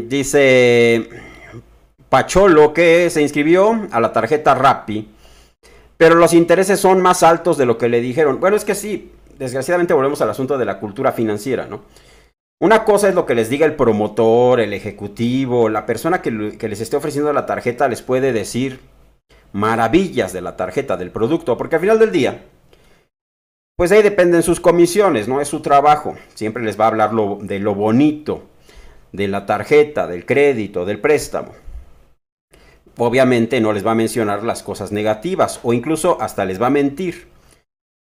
Dice Pacholo que se inscribió a la tarjeta Rappi, pero los intereses son más altos de lo que le dijeron. Bueno, es que sí, desgraciadamente volvemos al asunto de la cultura financiera, ¿no? Una cosa es lo que les diga el promotor, el ejecutivo, la persona que, les esté ofreciendo la tarjeta les puede decir maravillas de la tarjeta, del producto, porque al final del día, pues ahí dependen sus comisiones, ¿no? Es su trabajo. Siempre les va a hablar de lo bonito de la tarjeta, del crédito, del préstamo. Obviamente no les va a mencionar las cosas negativas o incluso hasta les va a mentir.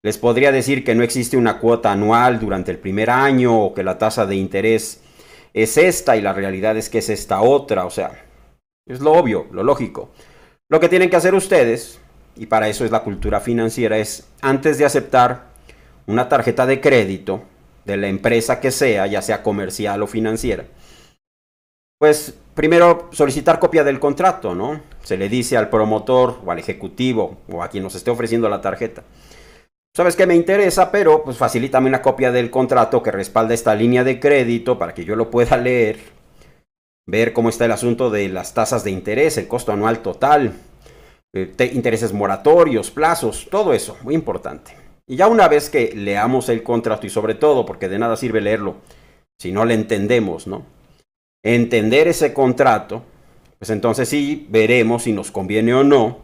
Les podría decir que no existe una cuota anual durante el primer año o que la tasa de interés es esta y la realidad es que es esta otra. O sea, es lo obvio, lo lógico. Lo que tienen que hacer ustedes, y para eso es la cultura financiera, es antes de aceptar una tarjeta de crédito de la empresa que sea, ya sea comercial o financiera, pues primero solicitar copia del contrato, ¿no? Se le dice al promotor o al ejecutivo o a quien nos esté ofreciendo la tarjeta. Sabes que me interesa, pero pues facilítame una copia del contrato que respalda esta línea de crédito para que yo lo pueda leer, ver cómo está el asunto de las tasas de interés, el costo anual total, eh, intereses moratorios, plazos, todo eso, muy importante. Y ya una vez que leamos el contrato y sobre todo, porque de nada sirve leerlo si no le entendemos, ¿no? entender ese contrato, pues entonces sí veremos si nos conviene o no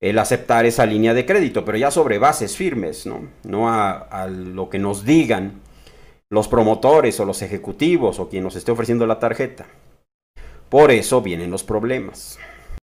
el aceptar esa línea de crédito, pero ya sobre bases firmes, no, no a, a lo que nos digan los promotores o los ejecutivos o quien nos esté ofreciendo la tarjeta. Por eso vienen los problemas.